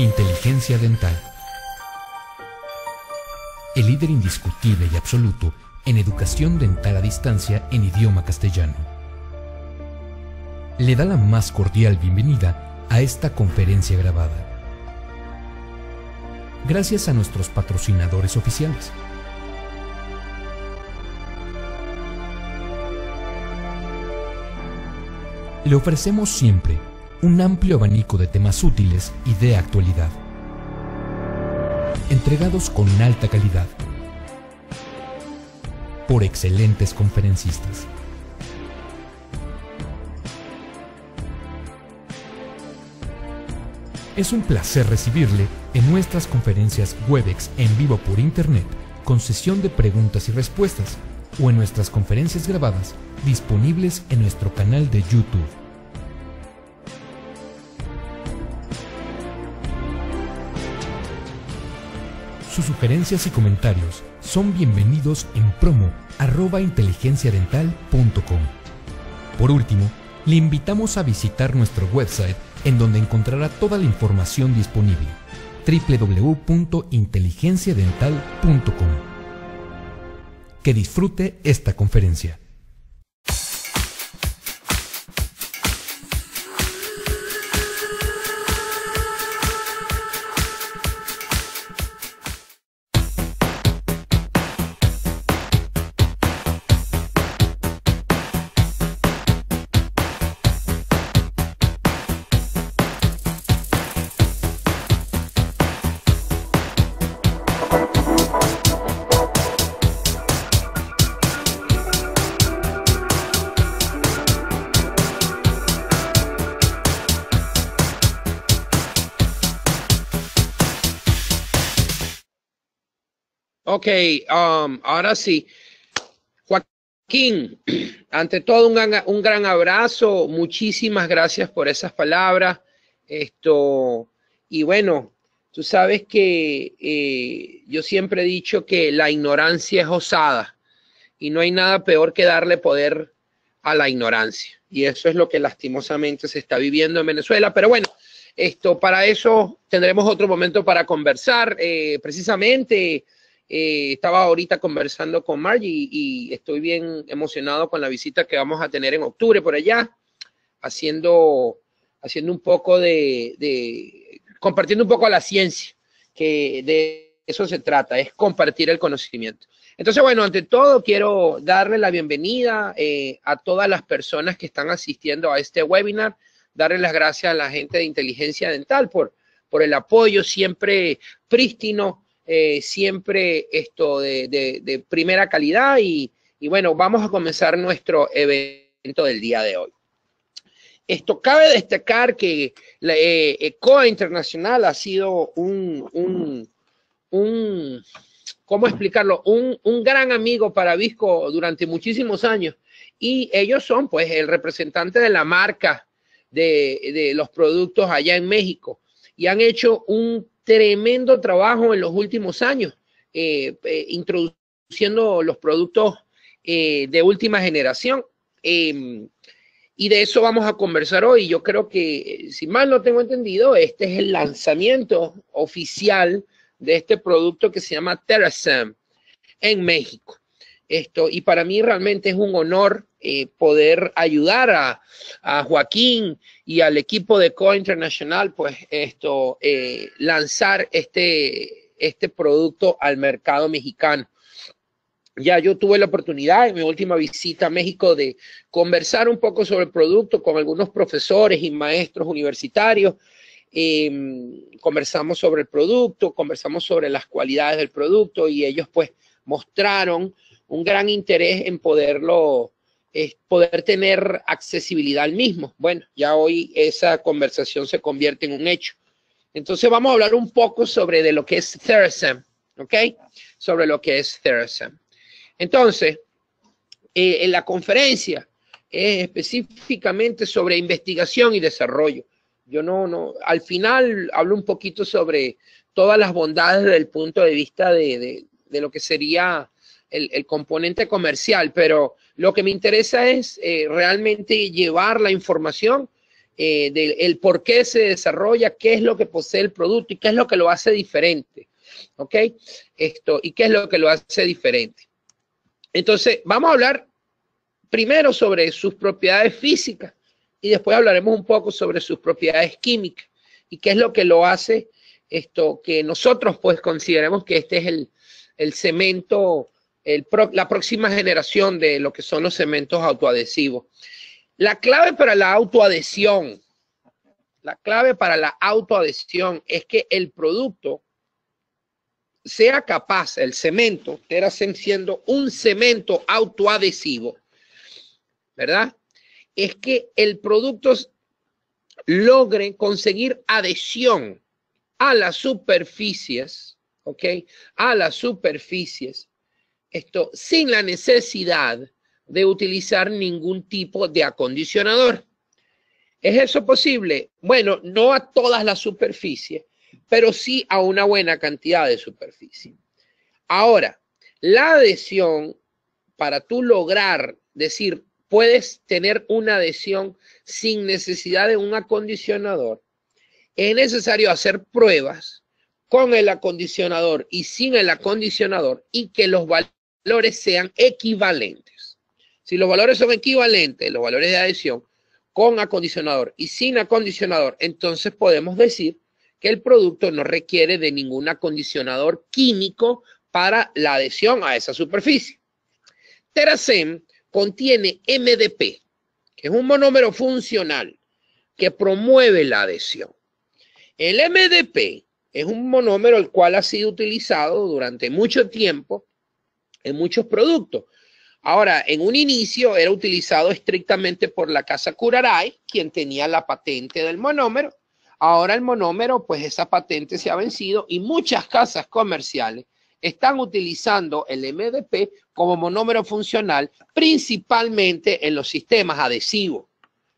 Inteligencia dental. El líder indiscutible y absoluto en educación dental a distancia en idioma castellano. Le da la más cordial bienvenida a esta conferencia grabada. Gracias a nuestros patrocinadores oficiales. Le ofrecemos siempre un amplio abanico de temas útiles y de actualidad, entregados con alta calidad por excelentes conferencistas. Es un placer recibirle en nuestras conferencias Webex en vivo por Internet con sesión de preguntas y respuestas o en nuestras conferencias grabadas disponibles en nuestro canal de YouTube. Sus sugerencias y comentarios son bienvenidos en promo arroba inteligenciadental.com. Por último, le invitamos a visitar nuestro website en donde encontrará toda la información disponible www.inteligenciadental.com. Que disfrute esta conferencia. Ok, um, ahora sí. Joaquín, ante todo un gran, abrazo, muchísimas gracias por esas palabras. Esto, y bueno, tú sabes que eh, yo siempre he dicho que la ignorancia es osada y no hay nada peor que darle poder a la ignorancia. Y eso es lo que lastimosamente se está viviendo en Venezuela. Pero bueno, esto para eso tendremos otro momento para conversar. Eh, precisamente eh, estaba ahorita conversando con Margie y estoy bien emocionado con la visita que vamos a tener en octubre por allá, haciendo, haciendo un poco de, compartiendo un poco la ciencia, que de eso se trata, es compartir el conocimiento. Entonces, bueno, ante todo quiero darle la bienvenida eh, a todas las personas que están asistiendo a este webinar, darle las gracias a la gente de inteligencia dental por, por el apoyo siempre prístino eh, siempre esto de, primera calidad y, bueno, vamos a comenzar nuestro evento del día de hoy. Esto cabe destacar que la eh, ECOA Internacional ha sido un, un, un ¿cómo explicarlo? Un, un gran amigo para Visco durante muchísimos años y ellos son pues el representante de la marca de, de los productos allá en México y han hecho un tremendo trabajo en los últimos años, eh, eh, introduciendo los productos eh, de última generación. Em, y de eso vamos a conversar hoy. Yo creo que, si mal no tengo entendido, este es el lanzamiento oficial de este producto que se llama TerraSam en México. Esto, y para mí realmente es un honor eh, poder ayudar a, Joaquín y al equipo de Co international pues esto, eh, lanzar este, este producto al mercado mexicano. Ya yo tuve la oportunidad en mi última visita a México de conversar un poco sobre el producto con algunos profesores y maestros universitarios. Em, conversamos sobre el producto, conversamos sobre las cualidades del producto y ellos pues mostraron un gran interés en poderlo poder tener accesibilidad al mismo. Bueno, ya hoy esa conversación se convierte en un hecho. Entonces vamos a hablar un poco sobre de lo que es thersem ¿ok? Sobre lo que es thersem Entonces, eh, en la conferencia es específicamente sobre investigación y desarrollo. Yo no, no, al final hablo un poquito sobre todas las bondades desde el punto de vista de, de lo que sería el, componente comercial, pero lo que me interesa es eh, realmente llevar la información eh, del por qué se desarrolla, qué es lo que posee el producto y qué es lo que lo hace diferente. ¿Ok? Esto, y qué es lo que lo hace diferente. Entonces, vamos a hablar primero sobre sus propiedades físicas y después hablaremos un poco sobre sus propiedades químicas y qué es lo que lo hace esto que nosotros pues consideremos que este es el, el cemento la próxima generación de lo que son los cementos autoadhesivos. La clave para la autoadhesión, la clave para la autoadhesión es que el producto sea capaz, el cemento, era siendo un cemento autoadhesivo, ¿verdad? Es que el producto logre conseguir adhesión a las superficies, ¿ok? A las superficies esto sin la necesidad de utilizar ningún tipo de acondicionador. ¿Es eso posible? Bueno, no a todas las superficies, pero sí a una buena cantidad de superficie. Ahora, la adhesión, para tú lograr decir, puedes tener una adhesión sin necesidad de un acondicionador, es necesario hacer pruebas con el acondicionador y sin el acondicionador y que los valores valores sean equivalentes. Si los valores son equivalentes, los valores de adhesión con acondicionador y sin acondicionador, entonces podemos decir que el producto no requiere de ningún acondicionador químico para la adhesión a esa superficie. Terasem contiene MDP, que es un monómero funcional que promueve la adhesión. El MDP es un monómero el cual ha sido utilizado durante mucho tiempo en muchos productos. Ahora, en un inicio era utilizado estrictamente por la casa Curaray, quien tenía la patente del monómero. Ahora el monómero, pues esa patente se ha vencido y muchas casas comerciales están utilizando el MDP como monómero funcional, principalmente en los sistemas adhesivos.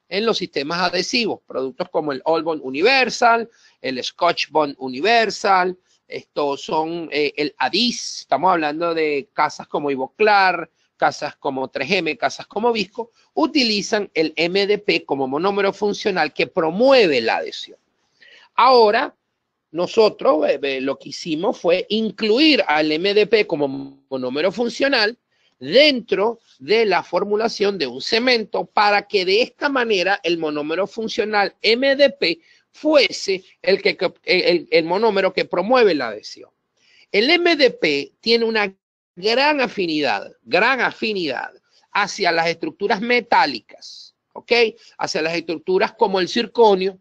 En los sistemas adhesivos, productos como el All Bond Universal, el Scotch Bond Universal, estos son eh, el ADIS, estamos hablando de casas como Ivoclar, casas como 3M, casas como Visco, utilizan el MDP como monómero funcional que promueve la adhesión. Ahora, nosotros eh, eh, lo que hicimos fue incluir al MDP como monómero funcional dentro de la formulación de un cemento para que de esta manera el monómero funcional MDP fuese el, que, el, monómero que promueve la adhesión. El MDP tiene una gran afinidad, gran afinidad hacia las estructuras metálicas, ¿ok? Hacia las estructuras como el circonio,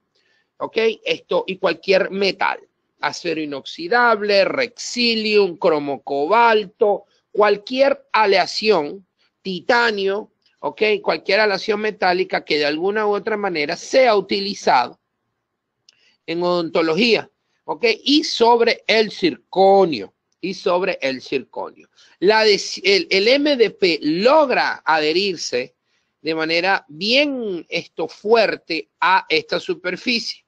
¿ok? Esto y cualquier metal, acero inoxidable, rexilium, cobalto cualquier aleación, titanio, ¿ok? Cualquier aleación metálica que de alguna u otra manera sea utilizado en odontología, ¿ok? Y sobre el circonio, y sobre el circonio. el, el, MDP logra adherirse de manera bien esto, fuerte a esta superficie,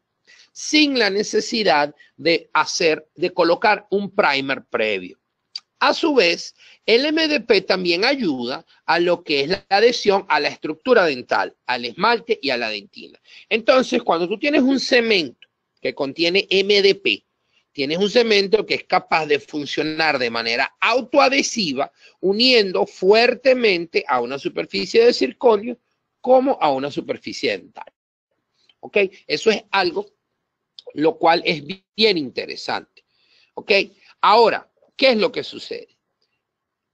sin la necesidad de hacer, de colocar un primer previo. A su vez, el MDP también ayuda a lo que es la adhesión a la estructura dental, al esmalte y a la dentina. Entonces, cuando tú tienes un cemento que contiene MDP, tienes un cemento que es capaz de funcionar de manera autoadhesiva, uniendo fuertemente a una superficie de circonio como a una superficie dental. ¿Ok? Eso es algo lo cual es bien interesante. ¿Ok? Ahora, ¿qué es lo que sucede?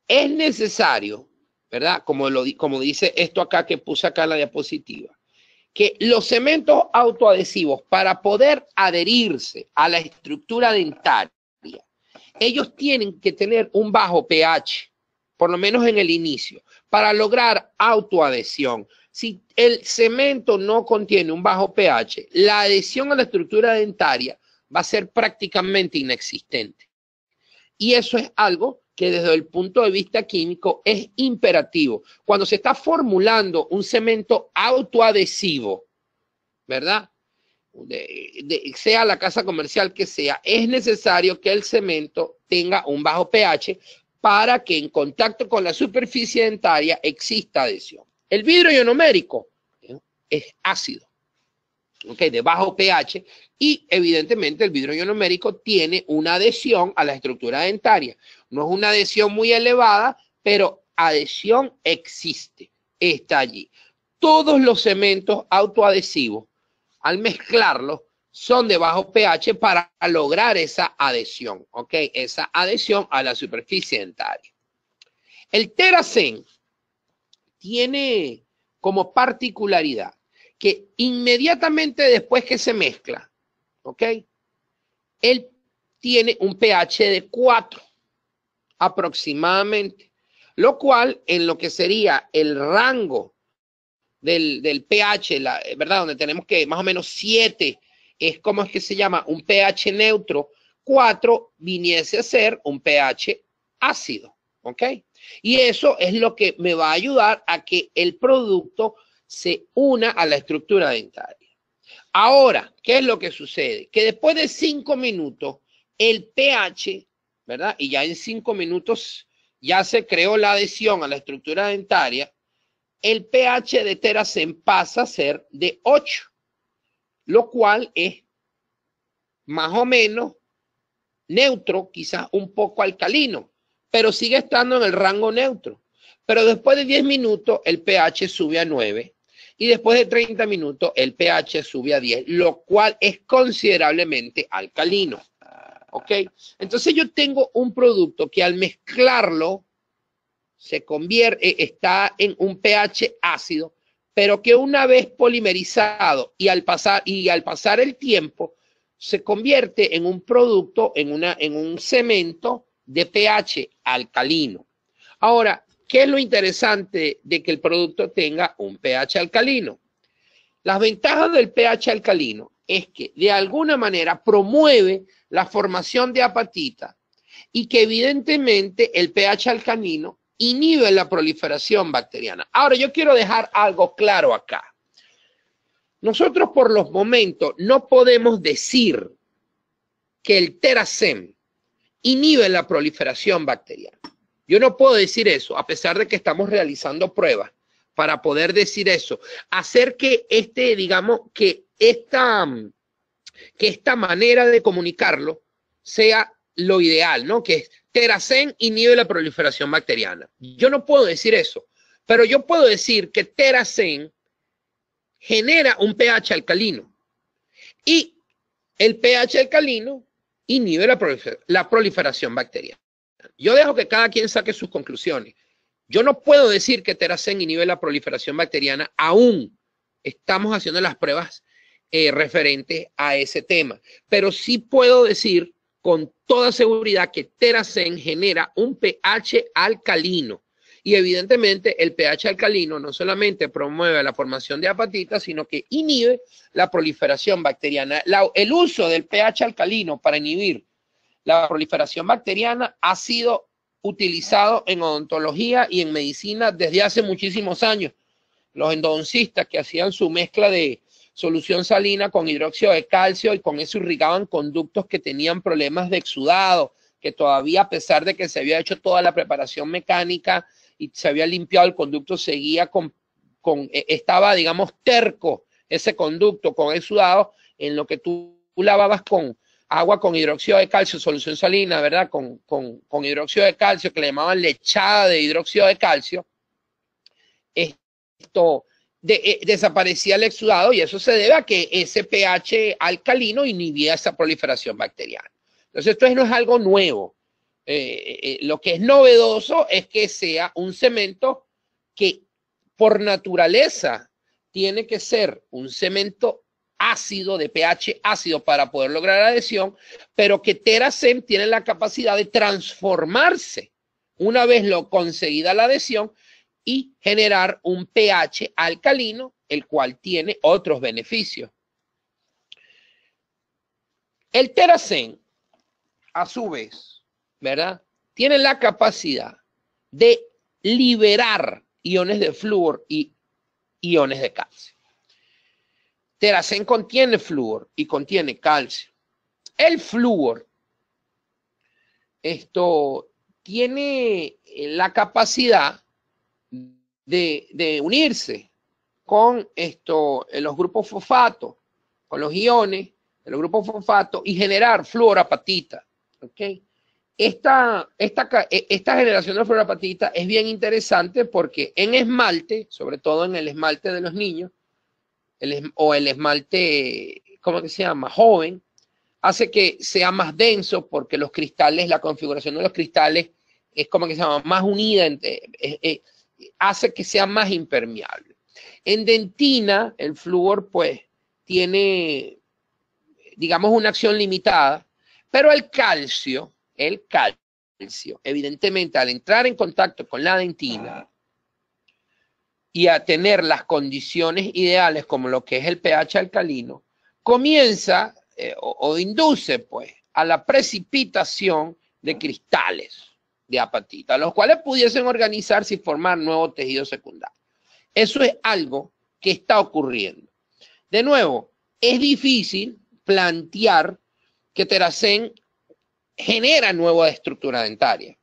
Es necesario, ¿verdad? Como, lo, como dice esto acá que puse acá en la diapositiva, que los cementos autoadhesivos, para poder adherirse a la estructura dentaria, ellos tienen que tener un bajo pH, por lo menos en el inicio, para lograr autoadhesión. Si el cemento no contiene un bajo pH, la adhesión a la estructura dentaria va a ser prácticamente inexistente. Y eso es algo que desde el punto de vista químico es imperativo. Cuando se está formulando un cemento autoadhesivo, ¿verdad? sea la casa comercial que sea, es necesario que el cemento tenga un bajo pH para que en contacto con la superficie dentaria exista adhesión. El vidrio ionomérico ¿eh? es ácido de bajo pH y evidentemente el vidrio ionomérico tiene una adhesión a la estructura dentaria. No es una adhesión muy elevada, pero adhesión existe, está allí. Todos los cementos autoadhesivos, al mezclarlos, son de bajo pH para lograr esa adhesión, ¿ok? Esa adhesión a la superficie dentaria. El Teracen tiene como particularidad que inmediatamente después que se mezcla, ¿ok? Él tiene un pH de 4 aproximadamente, lo cual en lo que sería el rango del, pH, la, ¿verdad? Donde tenemos que más o menos 7 es como es que se llama un pH neutro, 4 viniese a ser un pH ácido, ¿ok? Y eso es lo que me va a ayudar a que el producto se una a la estructura dentaria. Ahora, ¿qué es lo que sucede? Que después de cinco minutos, el pH, ¿verdad? Y ya en cinco minutos ya se creó la adhesión a la estructura dentaria, el pH de teracén pasa a ser de 8, lo cual es más o menos neutro, quizás un poco alcalino, pero sigue estando en el rango neutro. Pero después de 10 minutos, el pH sube a 9 y después de 30 minutos el pH sube a 10, lo cual es considerablemente alcalino. ¿Ok? Entonces yo tengo un producto que al mezclarlo se convierte, eh, está en un pH ácido, pero que una vez polimerizado y al pasar, y al pasar el tiempo se convierte en un producto, en, una, en un cemento de pH alcalino. Ahora, ¿Qué es lo interesante de que el producto tenga un pH alcalino? Las ventajas del pH alcalino es que de alguna manera promueve la formación de apatita y que evidentemente el pH alcalino inhibe la proliferación bacteriana. Ahora yo quiero dejar algo claro acá. Nosotros por los momentos no podemos decir que el teracem inhibe la proliferación bacteriana. Yo no puedo decir eso, a pesar de que estamos realizando pruebas para poder decir eso. Hacer que este, digamos, que esta, mm, que esta manera de comunicarlo sea lo ideal, ¿no? Que es teracén inhibe la proliferación bacteriana. Yo no puedo decir eso, pero yo puedo decir que teracén genera un pH alcalino y el pH alcalino inhibe la, proliferación bacteriana. Yo dejo que cada quien saque sus conclusiones. Yo no puedo decir que Teracen inhibe la proliferación bacteriana, aún estamos haciendo las pruebas eh, referentes a ese tema, pero sí puedo decir con toda seguridad que Teracen genera un pH alcalino. Y evidentemente el pH alcalino no solamente promueve la formación de apatitas, sino que inhibe la proliferación bacteriana. el uso del pH alcalino para inhibir la proliferación bacteriana ha sido utilizado en odontología y en medicina desde hace muchísimos años. Los endodoncistas que hacían su mezcla de solución salina con hidróxido de calcio y con eso irrigaban conductos que tenían problemas de exudado, que todavía a pesar de que se había hecho toda la preparación mecánica y se había limpiado el conducto, seguía con, con e, estaba, digamos, terco ese conducto con exudado en lo que tú lavabas con, agua con hidróxido de calcio, solución salina, ¿verdad? Con, hidróxido de calcio, que le llamaban lechada de hidróxido de calcio, esto eh, desaparecía el exudado y eso se debe a que ese pH alcalino inhibía esa proliferación bacteriana. Entonces, esto no es algo nuevo. Eh, eh, lo que es novedoso es que sea un cemento que por naturaleza tiene que ser un cemento ácido, de pH ácido para poder lograr adhesión, pero que Teracem tiene la capacidad de transformarse una vez lo conseguida la adhesión y generar un pH alcalino, el cual tiene otros beneficios. El Teracem, a su vez, ¿verdad? Tiene la capacidad de liberar iones de flúor y iones de calcio. Teracén contiene flúor y contiene calcio. El flúor, esto tiene eh, la capacidad de, unirse con esto, eh, los grupos fosfato, con los iones de los grupos fosfato y generar fluorapatita. ¿ok? Esta, esta, e, esta generación de fluorapatita es bien interesante porque en esmalte, sobre todo en el esmalte de los niños, o el esmalte, ¿cómo que se llama? Joven, hace que sea más denso porque los cristales, la configuración de los cristales es como que se llama más unida, eh, eh, eh, hace que sea más impermeable. En dentina, el flúor pues tiene, digamos, una acción limitada, pero el calcio, el calcio, evidentemente al entrar en contacto con la dentina, y a tener las condiciones ideales como lo que es el pH alcalino, comienza eh, o, induce pues a la precipitación de cristales de apatita, los cuales pudiesen organizarse y formar nuevo tejido secundario. Eso es algo que está ocurriendo. De nuevo, es difícil plantear que Teracén genera nueva estructura dentaria.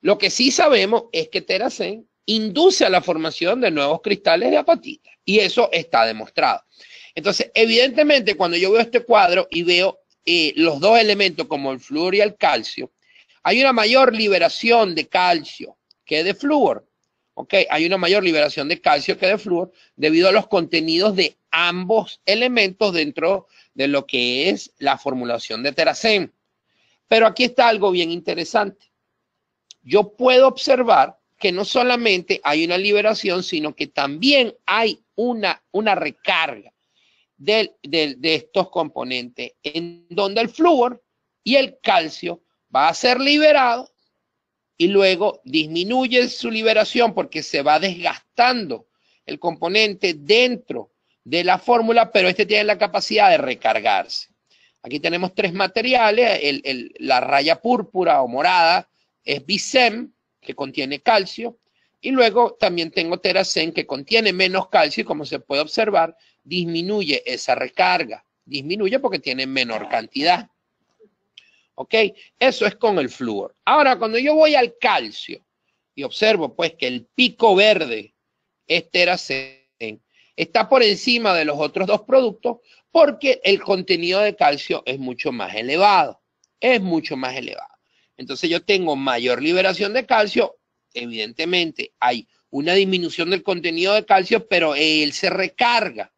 Lo que sí sabemos es que Teracén induce a la formación de nuevos cristales de apatita. Y eso está demostrado. Entonces, evidentemente, cuando yo veo este cuadro y veo eh, los dos elementos como el flúor y el calcio, hay una mayor liberación de calcio que de flúor. ¿ok? Hay una mayor liberación de calcio que de flúor debido a los contenidos de ambos elementos dentro de lo que es la formulación de teracén. Pero aquí está algo bien interesante. Yo puedo observar que no solamente hay una liberación, sino que también hay una, una recarga de estos componentes, en donde el flúor y el calcio va a ser liberado y luego disminuye su liberación porque se va desgastando el componente dentro de la fórmula, pero este tiene la capacidad de recargarse. Aquí tenemos tres materiales, la raya púrpura o morada es bisem, que contiene calcio, y luego también tengo Teracen, que contiene menos calcio y como se puede observar, disminuye esa recarga, disminuye porque tiene menor cantidad. ¿Ok? Eso es con el flúor. Ahora, cuando yo voy al calcio y observo pues que el pico verde es Teracen, está por encima de los otros dos productos porque el contenido de calcio es mucho más elevado, es mucho más elevado. Entonces yo tengo mayor liberación de calcio, evidentemente hay una disminución del contenido de calcio, pero él se recarga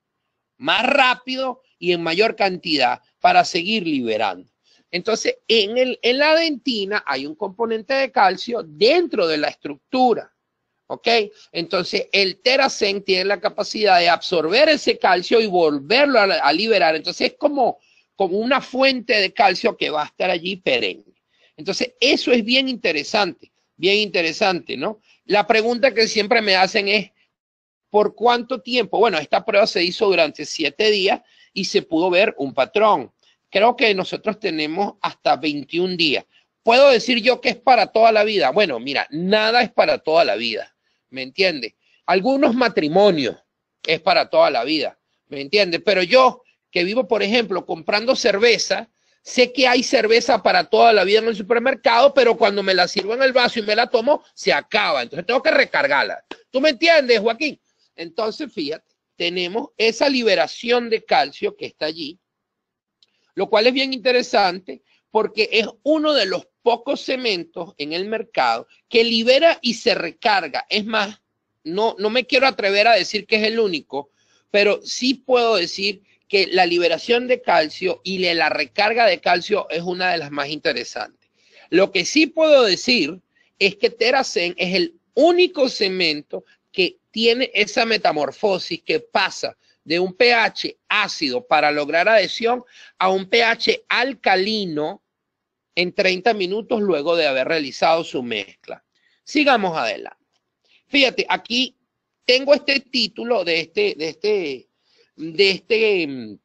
más rápido y en mayor cantidad para seguir liberando. Entonces, en, el, en la dentina hay un componente de calcio dentro de la estructura. ¿Ok? Entonces, el teracén tiene la capacidad de absorber ese calcio y volverlo a, liberar. Entonces, es como, como una fuente de calcio que va a estar allí perenne. Entonces, eso es bien interesante, bien interesante, ¿no? La pregunta que siempre me hacen es, ¿por cuánto tiempo? Bueno, esta prueba se hizo durante siete días y se pudo ver un patrón. Creo que nosotros tenemos hasta 21 días. ¿Puedo decir yo que es para toda la vida? Bueno, mira, nada es para toda la vida, ¿me entiendes? Algunos matrimonios es para toda la vida, ¿me entiendes? Pero yo que vivo, por ejemplo, comprando cerveza, Sé que hay cerveza para toda la vida en el supermercado, pero cuando me la sirvo en el vaso y me la tomo, se acaba. Entonces tengo que recargarla. ¿Tú me entiendes, Joaquín? Entonces, fíjate, tenemos esa liberación de calcio que está allí, lo cual es bien interesante porque es uno de los pocos cementos en el mercado que libera y se recarga. Es más, no, no me quiero atrever a decir que es el único, pero sí puedo decir que que la liberación de calcio y la recarga de calcio es una de las más interesantes. Lo que sí puedo decir es que Teracen es el único cemento que tiene esa metamorfosis que pasa de un pH ácido para lograr adhesión a un pH alcalino en 30 minutos luego de haber realizado su mezcla. Sigamos adelante. Fíjate, aquí tengo este título de este, de este de este mm,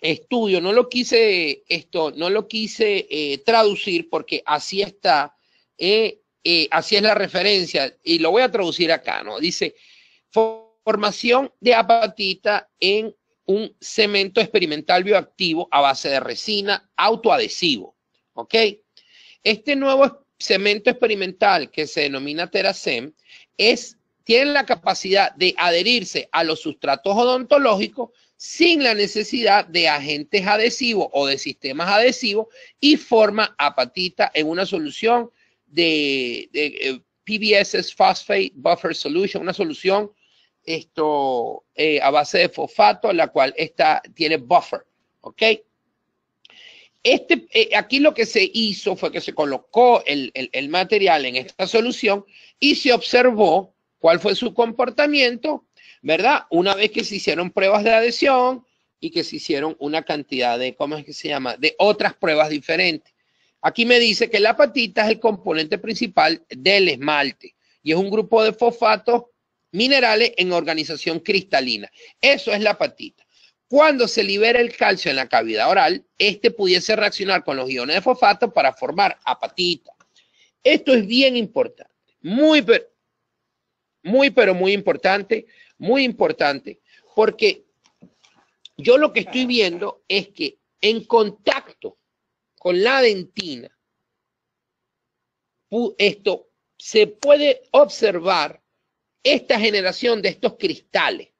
estudio. No lo quise esto, no lo quise eh, traducir porque así está, eh, eh, así es la referencia y lo voy a traducir acá, ¿no? Dice formación de apatita en un cemento experimental bioactivo a base de resina autoadhesivo, ¿ok? Este nuevo cemento experimental que se denomina Teracem es tienen la capacidad de adherirse a los sustratos odontológicos sin la necesidad de agentes adhesivos o de sistemas adhesivos y forma apatita en una solución de, eh, PBS's Phosphate Buffer Solution, una solución esto, eh, a base de fosfato, la cual está, tiene buffer, Este, eh, aquí lo que se hizo fue que se colocó el material en esta solución y se observó cuál fue su comportamiento, ¿verdad? Una vez que se hicieron pruebas de adhesión y que se hicieron una cantidad de, ¿cómo es que se llama? De otras pruebas diferentes. Aquí me dice que la patita es el componente principal del esmalte y es un grupo de fosfatos minerales en organización cristalina. Eso es la apatita. Cuando se libera el calcio en la cavidad oral, este pudiese reaccionar con los iones de fosfato para formar apatita. Esto es bien importante. Muy, muy, pero muy importante, muy importante, porque yo lo que estoy viendo es que en contacto con la dentina, esto se puede observar esta generación de estos cristales.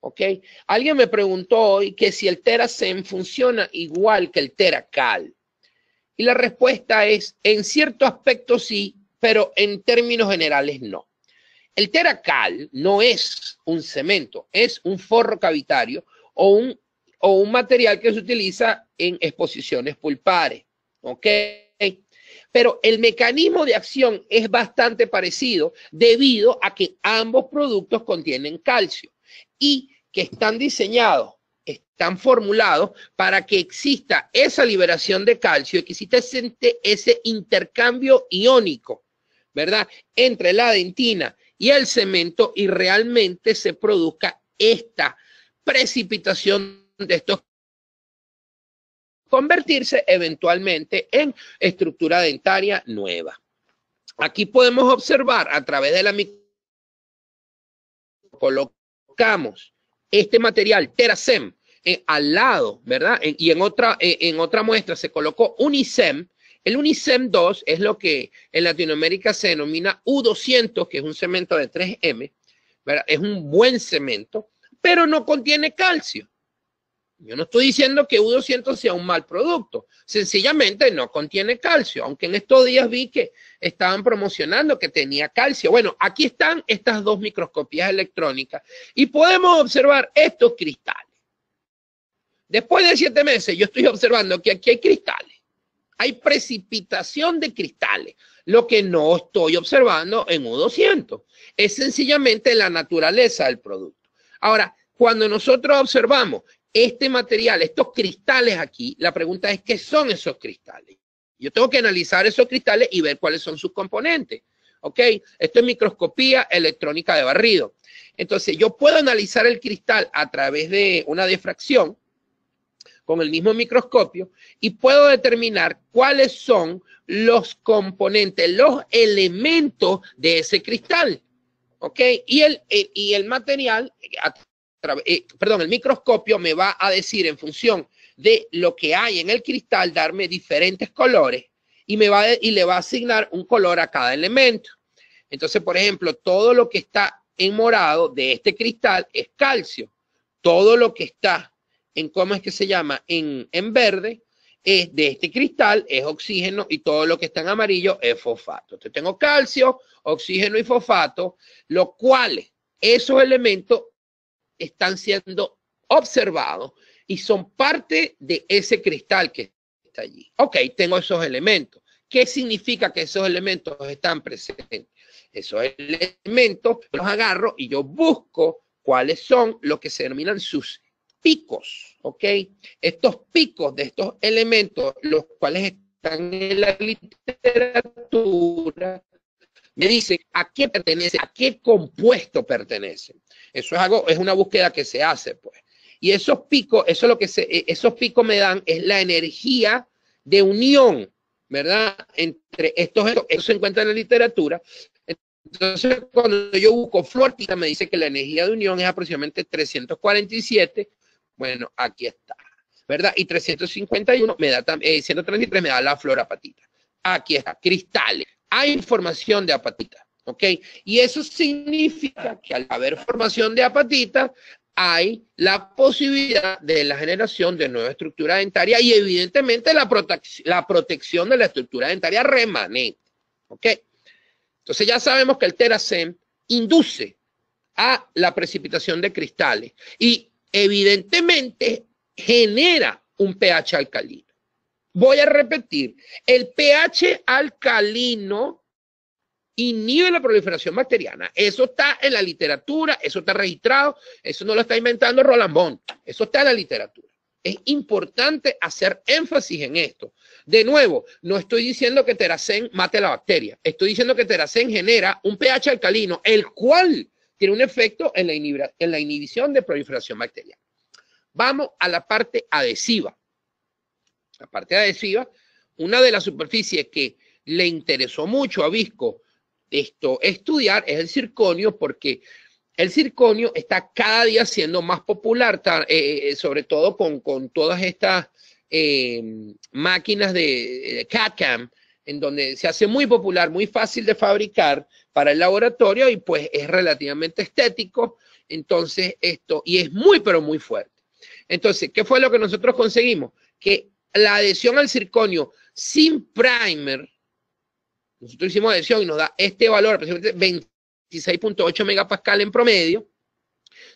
¿Ok? Alguien me preguntó hoy que si el teracen funciona igual que el TeraCal. Y la respuesta es, en cierto aspecto sí, pero en términos generales no. El teracal no es un cemento, es un forro cavitario o un, material que se utiliza en exposiciones pulpares. ¿Ok? Pero el mecanismo de acción es bastante parecido debido a que ambos productos contienen calcio y que están diseñados, están formulados para que exista esa liberación de calcio y que exista ese, ese intercambio iónico, ¿verdad? Entre la dentina y el cemento y realmente se produzca esta precipitación de estos convertirse eventualmente en estructura dentaria nueva. Aquí podemos observar a través de la colocamos este material Teracem eh, al lado, ¿verdad? y en otra, otra muestra se colocó Unicem el Unicem 2 es lo que en Latinoamérica se denomina U200, que es un cemento de 3M, es un buen cemento, pero no contiene calcio. Yo no estoy diciendo que U200 sea un mal producto, sencillamente no contiene calcio, aunque en estos días vi que estaban promocionando que tenía calcio. Bueno, aquí están estas dos microscopías electrónicas y podemos observar estos cristales. Después de siete meses yo estoy observando que aquí hay cristales hay precipitación de cristales, lo que no estoy observando en U200. Es sencillamente la naturaleza del producto. Ahora, cuando nosotros observamos este material, estos cristales aquí, la pregunta es, ¿qué son esos cristales? Yo tengo que analizar esos cristales y ver cuáles son sus componentes. ¿Ok? Esto es microscopía electrónica de barrido. Entonces, yo puedo analizar el cristal a través de una difracción, con el mismo microscopio y puedo determinar cuáles son los componentes, los elementos de ese cristal. ¿Ok? Y el, eh, y el material, eh, eh, perdón, el microscopio me va a decir en función de lo que hay en el cristal, darme diferentes colores y, me va y le va a asignar un color a cada elemento. Entonces, por ejemplo, todo lo que está en morado de este cristal es calcio. Todo lo que está en cómo es que se llama, en, verde, es de este cristal, es oxígeno y todo lo que está en amarillo es fosfato. Entonces tengo calcio, oxígeno y fosfato, los cuales esos elementos están siendo observados y son parte de ese cristal que está allí. Ok, tengo esos elementos. ¿Qué significa que esos elementos están presentes? Esos elementos los agarro y yo busco cuáles son los que se denominan sus picos, ¿ok? Estos picos de estos elementos, los cuales están en la literatura, me dicen a qué pertenece, a qué compuesto pertenece. Eso es algo, es una búsqueda que se hace, pues. Y esos picos, eso es lo que se, eh, esos picos me dan es la energía de unión, ¿verdad? Entre estos, eso se encuentra en la literatura. Entonces, cuando yo busco fluorita, me dice que la energía de unión es aproximadamente 347 bueno, aquí está, ¿verdad? Y 351 me da, eh, 133 me da la florapatita. Aquí está, cristales. Hay formación de apatita, ¿ok? Y eso significa que al haber formación de apatita, hay la posibilidad de la generación de nueva estructura dentaria y evidentemente la, la protección de la estructura dentaria remanente, ¿ok? Entonces ya sabemos que el teracem induce a la precipitación de cristales y evidentemente genera un pH alcalino. Voy a repetir, el pH alcalino inhibe la proliferación bacteriana. Eso está en la literatura, eso está registrado, eso no lo está inventando Roland Bond, eso está en la literatura. Es importante hacer énfasis en esto. De nuevo, no estoy diciendo que Teracén mate la bacteria, estoy diciendo que Teracén genera un pH alcalino, el cual tiene un efecto en la, inhibición de proliferación bacteriana. Vamos a la parte adhesiva. La parte adhesiva, una de las superficies que le interesó mucho a Visco esto, estudiar es el circonio porque el circonio está cada día siendo más popular, eh, eh, sobre todo con, todas estas eh, máquinas de catcam en donde se hace muy popular, muy fácil de fabricar para el laboratorio y pues es relativamente estético. Entonces esto, y es muy pero muy fuerte. Entonces, ¿qué fue lo que nosotros conseguimos? Que la adhesión al circonio sin primer, nosotros hicimos adhesión y nos da este valor, aproximadamente 26.8 megapascal en promedio,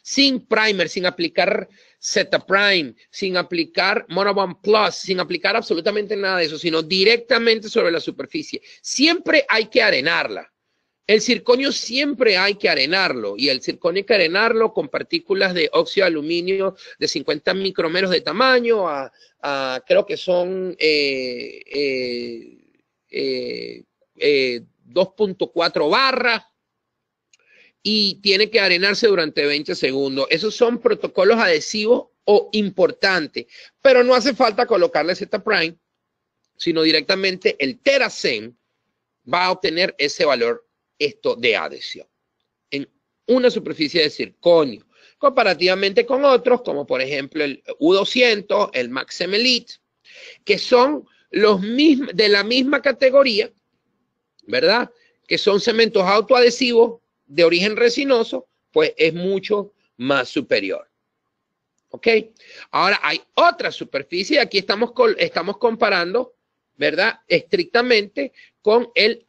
sin primer, sin aplicar Z Prime, sin aplicar Monoban Plus, sin aplicar absolutamente nada de eso, sino directamente sobre la superficie. Siempre hay que arenarla. El circonio siempre hay que arenarlo y el circonio hay que arenarlo con partículas de óxido de aluminio de 50 micromeros de tamaño creo que son 2.4 eh, eh, eh, barras y tiene que arenarse durante 20 segundos. Esos son protocolos adhesivos o importantes, pero no hace falta colocarle Z-Prime, sino directamente el Teracen va a obtener ese valor esto de adhesión en una superficie de circonio, comparativamente con otros, como por ejemplo el U200, el Max que son los mismos de la misma categoría, ¿verdad? Que son cementos autoadhesivos de origen resinoso, pues es mucho más superior. ¿Ok? Ahora hay otra superficie, aquí estamos, estamos comparando, ¿verdad? Estrictamente con el,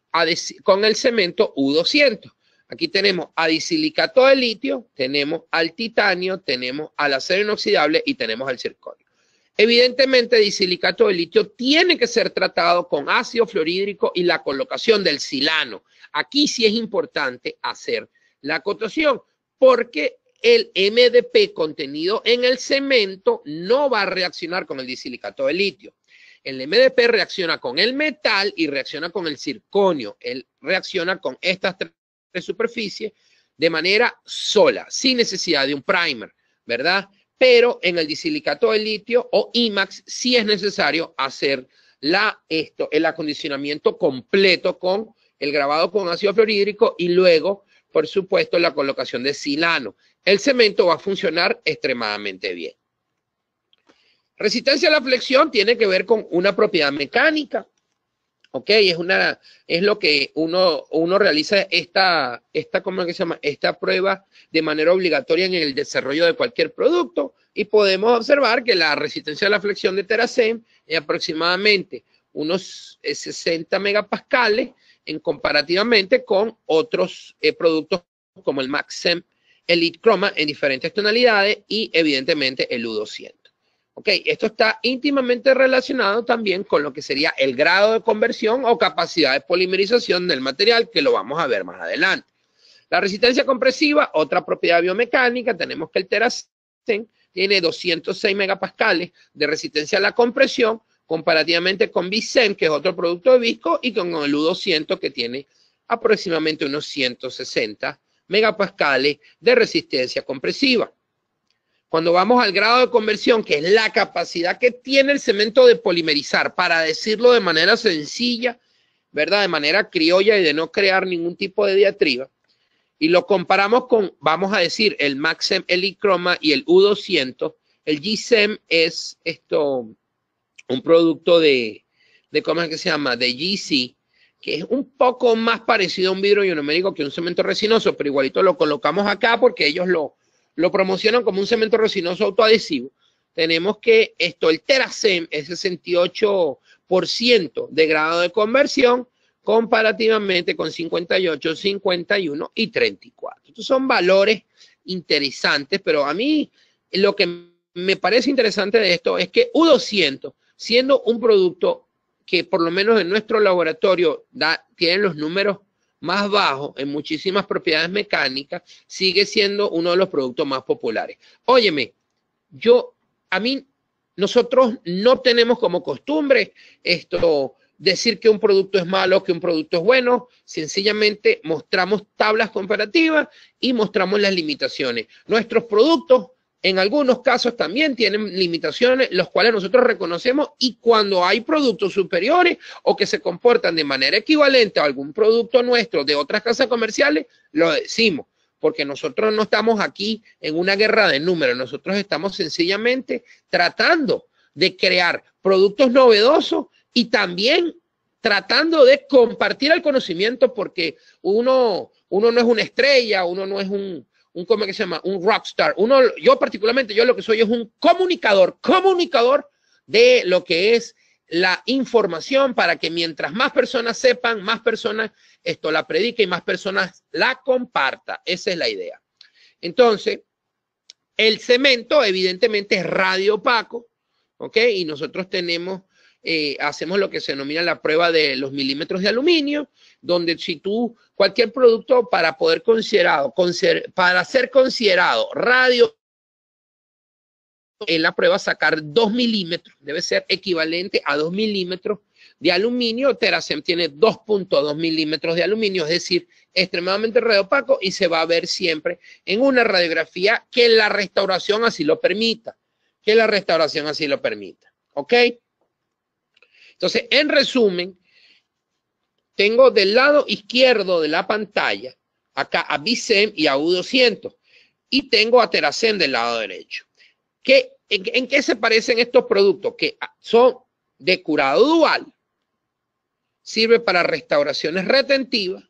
con el cemento U200. Aquí tenemos adisilicato de litio, tenemos al titanio, tenemos al acero inoxidable y tenemos al circonio. Evidentemente, disilicato de litio tiene que ser tratado con ácido fluorhídrico y la colocación del silano, Aquí sí es importante hacer la acotación porque el MDP contenido en el cemento no va a reaccionar con el disilicato de litio. El MDP reacciona con el metal y reacciona con el circonio. Él reacciona con estas tres superficies de manera sola, sin necesidad de un primer, ¿verdad? Pero en el disilicato de litio o IMAX sí es necesario hacer la, esto, el acondicionamiento completo con el grabado con ácido fluorhídrico y luego, por supuesto, la colocación de silano. El cemento va a funcionar extremadamente bien. Resistencia a la flexión tiene que ver con una propiedad mecánica. ¿ok? Es, una, es lo que uno, realiza esta, esta, llama? Esta prueba de manera obligatoria en el desarrollo de cualquier producto y podemos observar que la resistencia a la flexión de Teracem es aproximadamente unos 60 eh, megapascales en comparativamente con otros eh, productos como el Maxem Elite Chroma en diferentes tonalidades y evidentemente el U200. ¿Ok? Esto está íntimamente relacionado también con lo que sería el grado de conversión o capacidad de polimerización del material que lo vamos a ver más adelante. La resistencia compresiva, otra propiedad biomecánica, tenemos que el teracén tiene 206 megapascales de resistencia a la compresión, comparativamente con Vicen, que es otro producto de Visco, y con el U200 que tiene aproximadamente unos 160 megapascales de resistencia compresiva. Cuando vamos al grado de conversión, que es la capacidad que tiene el cemento de polimerizar, para decirlo de manera sencilla, ¿verdad? De manera criolla y de no crear ningún tipo de diatriba, y lo comparamos con, vamos a decir, el Maxem Elicroma y el U200, el GSEM es esto, un producto de, ¿cómo es que se llama? De GC, que es un poco más parecido a un vidrio ionomérico que un cemento resinoso, pero igualito lo colocamos acá porque ellos lo, lo promocionan como un cemento resinoso autoadhesivo. Tenemos que esto, el Teracem es 68% de grado de conversión comparativamente con 58, 51 y 34. Estos son valores interesantes, pero a mí lo que me parece interesante de esto es que U200 siendo un producto que por lo menos en nuestro laboratorio tiene los números más bajos en muchísimas propiedades mecánicas, sigue siendo uno de los productos más populares. Óyeme, yo, a mí, nosotros no tenemos como costumbre esto, decir que un producto es malo, que un producto es bueno, sencillamente mostramos tablas comparativas y mostramos las limitaciones. Nuestros productos en algunos casos también tienen limitaciones, los cuales nosotros reconocemos y cuando hay productos superiores o que se comportan de manera equivalente a algún producto nuestro de otras casas comerciales, lo decimos, porque nosotros no estamos aquí en una guerra de números, nosotros estamos sencillamente tratando de crear productos novedosos y también tratando de compartir el conocimiento porque uno, uno no es una estrella, uno no es un, un que se llama un rockstar. Uno, yo particularmente, yo lo que soy es un comunicador, comunicador de lo que es la información para que mientras más personas sepan, más personas esto la predique y más personas la comparta. Esa es la idea. Entonces, el cemento evidentemente es radio opaco, ¿ok? Y nosotros tenemos eh, hacemos lo que se denomina la prueba de los milímetros de aluminio, donde si tú, cualquier producto para poder considerado, para ser considerado radio en la prueba sacar 2 milímetros, debe ser equivalente a 2 milímetros de aluminio. Terasem tiene 2.2 milímetros de aluminio, es decir, extremadamente opaco y se va a ver siempre en una radiografía que la restauración así lo permita, que la restauración así lo permita. ¿Ok? Entonces, en resumen, tengo del lado izquierdo de la pantalla acá a Bicem y a U200 y tengo a Teracem del lado derecho. ¿Qué, en, qué se parecen estos productos? Que son de curado dual, sirve para restauraciones retentivas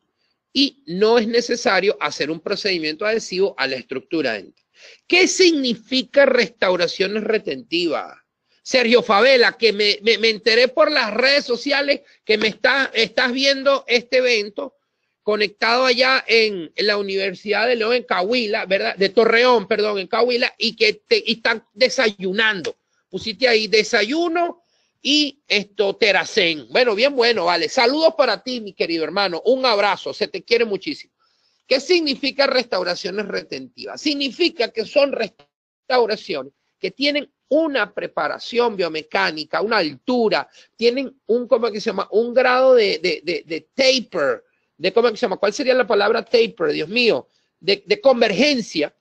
y no es necesario hacer un procedimiento adhesivo a la estructura dental. ¿Qué significa restauraciones retentivas? Sergio Favela, que me, enteré por las redes sociales que me está, estás viendo este evento conectado allá en, la Universidad de León, en Cahuila, ¿verdad? De Torreón, perdón, en Cahuila, y que te, están desayunando. Pusiste ahí desayuno y esto, teracén. Bueno, bien bueno, vale. Saludos para ti, mi querido hermano. Un abrazo, se te quiere muchísimo. ¿Qué significa restauraciones retentivas? Significa que son restauraciones que tienen una preparación biomecánica, una altura, tienen un, ¿cómo que se llama? Un grado de, de, de, taper, de, ¿cómo que se llama? ¿Cuál sería la palabra taper, Dios mío? De, de convergencia,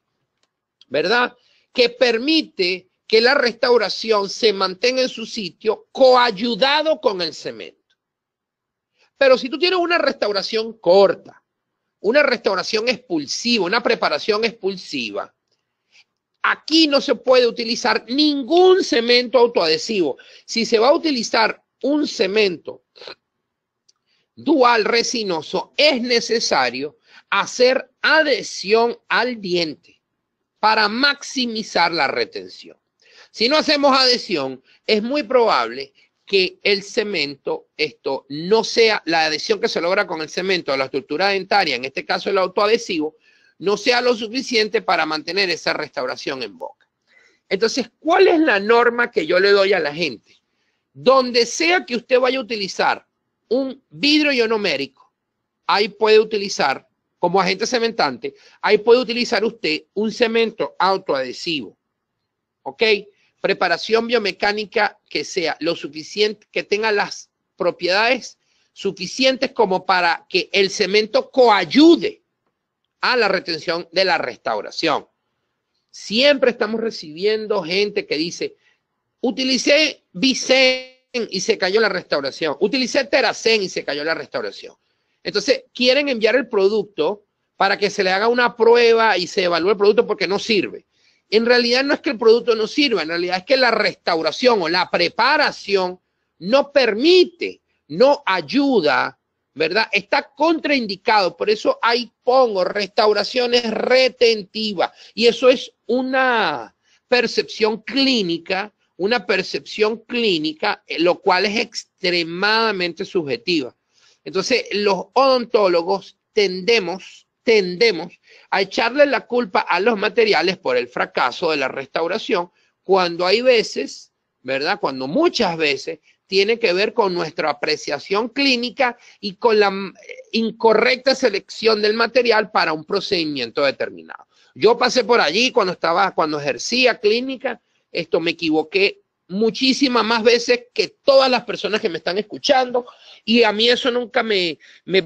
¿verdad? Que permite que la restauración se mantenga en su sitio coayudado con el cemento. Pero si tú tienes una restauración corta, una restauración expulsiva, una preparación expulsiva, Aquí no se puede utilizar ningún cemento autoadhesivo. Si se va a utilizar un cemento dual resinoso, es necesario hacer adhesión al diente para maximizar la retención. Si no hacemos adhesión, es muy probable que el cemento, esto no sea la adhesión que se logra con el cemento a la estructura dentaria, en este caso el autoadhesivo, no sea lo suficiente para mantener esa restauración en boca. Entonces, ¿cuál es la norma que yo le doy a la gente? Donde sea que usted vaya a utilizar un vidrio ionomérico, ahí puede utilizar, como agente cementante, ahí puede utilizar usted un cemento autoadhesivo. ¿Ok? Preparación biomecánica que sea lo suficiente, que tenga las propiedades suficientes como para que el cemento coayude a la retención de la restauración. Siempre estamos recibiendo gente que dice, utilicé Vicen y se cayó la restauración, utilicé Teracen y se cayó la restauración. Entonces, quieren enviar el producto para que se le haga una prueba y se evalúe el producto porque no sirve. En realidad no es que el producto no sirva, en realidad es que la restauración o la preparación no permite, no ayuda ¿verdad? Está contraindicado, por eso ahí pongo restauraciones retentivas. Y eso es una percepción clínica, una percepción clínica, eh, lo cual es extremadamente subjetiva. Entonces, los odontólogos tendemos, tendemos a echarle la culpa a los materiales por el fracaso de la restauración, cuando hay veces, ¿verdad? Cuando muchas veces tiene que ver con nuestra apreciación clínica y con la eh, incorrecta selección del material para un procedimiento determinado. Yo pasé por allí cuando estaba, cuando ejercía clínica, esto me equivoqué muchísimas más veces que todas las personas que me están escuchando y a mí eso nunca me, me,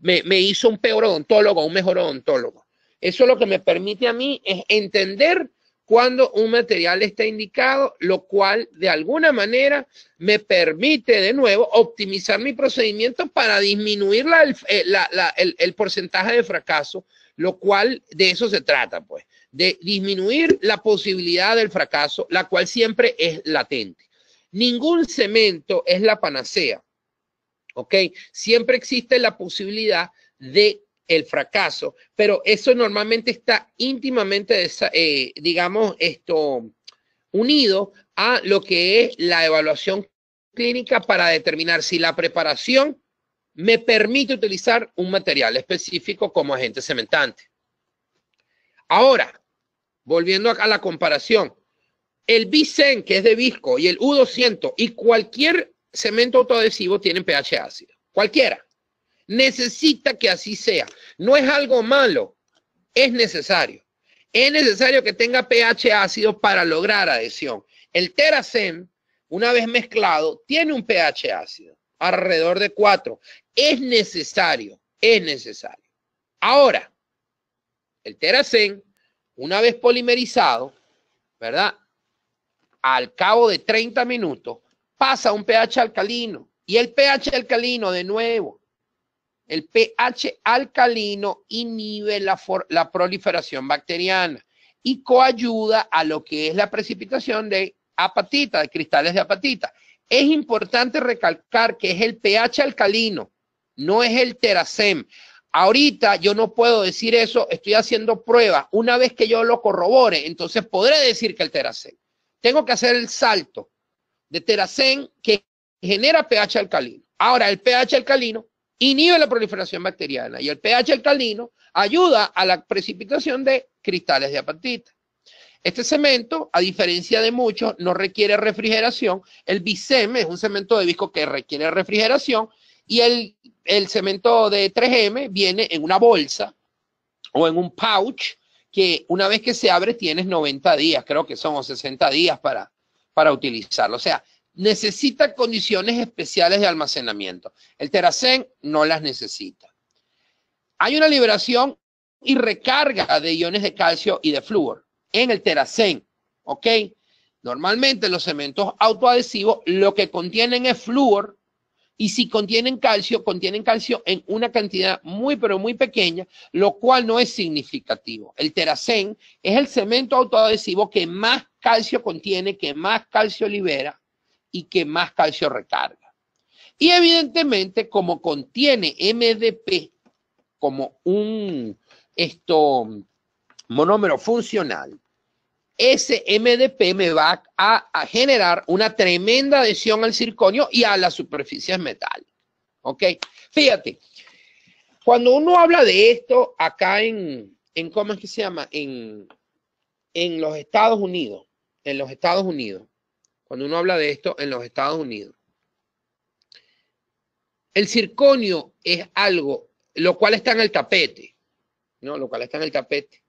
me, hizo un peor odontólogo, un mejor odontólogo. Eso lo que me permite a mí es entender cuando un material está indicado, lo cual de alguna manera me permite de nuevo optimizar mi procedimiento para disminuir la, eh, el, porcentaje de fracaso, lo cual de eso se trata, pues, de disminuir la posibilidad del fracaso, la cual siempre es latente. Ningún cemento es la panacea, ¿ok? Siempre existe la posibilidad de el fracaso, pero eso normalmente está íntimamente, eh, digamos, esto unido a lo que es la evaluación clínica para determinar si la preparación me permite utilizar un material específico como agente cementante. Ahora, volviendo a la comparación, el Bicen, que es de Visco, y el U200 y cualquier cemento autoadhesivo tienen pH ácido, cualquiera necesita que así sea. No es algo malo, es necesario. Es necesario que tenga pH ácido para lograr adhesión. El teracem, una vez mezclado, tiene un pH ácido, alrededor de 4. Es necesario, es necesario. Ahora, el teracem, una vez polimerizado, ¿verdad? Al cabo de 30 minutos, pasa un pH alcalino. Y el pH alcalino, de nuevo, el pH alcalino inhibe la, proliferación bacteriana y coayuda a lo que es la precipitación de apatita, de cristales de apatita. Es importante recalcar que es el pH alcalino, no es el teracem. Ahorita yo no puedo decir eso, estoy haciendo pruebas. Una vez que yo lo corrobore, entonces podré decir que el teracén. Tengo que hacer el salto de teracén que genera pH alcalino. Ahora, el pH alcalino inhibe la proliferación bacteriana y el pH alcalino ayuda a la precipitación de cristales de apatita. Este cemento, a diferencia de muchos, no requiere refrigeración. El bisem es un cemento de visco que requiere refrigeración y el, el cemento de 3M viene en una bolsa o en un pouch que una vez que se abre tienes 90 días, creo que son 60 días para, para utilizarlo. O sea, necesita condiciones especiales de almacenamiento. El teracén no las necesita. Hay una liberación y recarga de iones de calcio y de flúor en el teracén, ¿ok? Normalmente los cementos autoadhesivos lo que contienen es flúor y si contienen calcio, contienen calcio en una cantidad muy pero muy pequeña, lo cual no es significativo. El teracén es el cemento autoadhesivo que más calcio contiene, que más calcio libera y que más calcio recarga. Y evidentemente, como contiene MDP como un esto, monómero funcional, ese MDP me va a, generar una tremenda adhesión al circonio y a las superficies metálicas. ¿Ok? Fíjate, cuando uno habla de esto acá en, en ¿cómo es que se llama? En, en los Estados Unidos, en los Estados Unidos, cuando uno habla de esto en los Estados Unidos. El circonio es algo, lo cual está en el tapete, ¿no? Lo cual está en el tapete.